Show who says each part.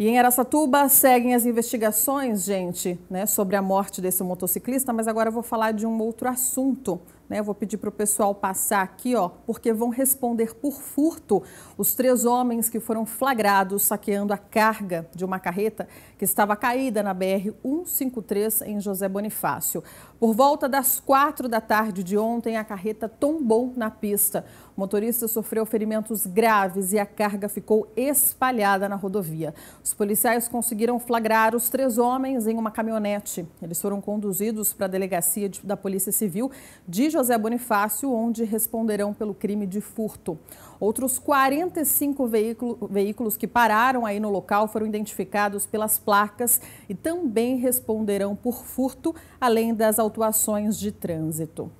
Speaker 1: E em Aracatuba seguem as investigações, gente, né, sobre a morte desse motociclista, mas agora eu vou falar de um outro assunto. Né? Vou pedir para o pessoal passar aqui, ó, porque vão responder por furto os três homens que foram flagrados saqueando a carga de uma carreta que estava caída na BR 153 em José Bonifácio. Por volta das quatro da tarde de ontem, a carreta tombou na pista. O motorista sofreu ferimentos graves e a carga ficou espalhada na rodovia. Os policiais conseguiram flagrar os três homens em uma caminhonete. Eles foram conduzidos para a delegacia da Polícia Civil de José José Bonifácio, onde responderão pelo crime de furto. Outros 45 veículo, veículos que pararam aí no local foram identificados pelas placas e também responderão por furto, além das autuações de trânsito.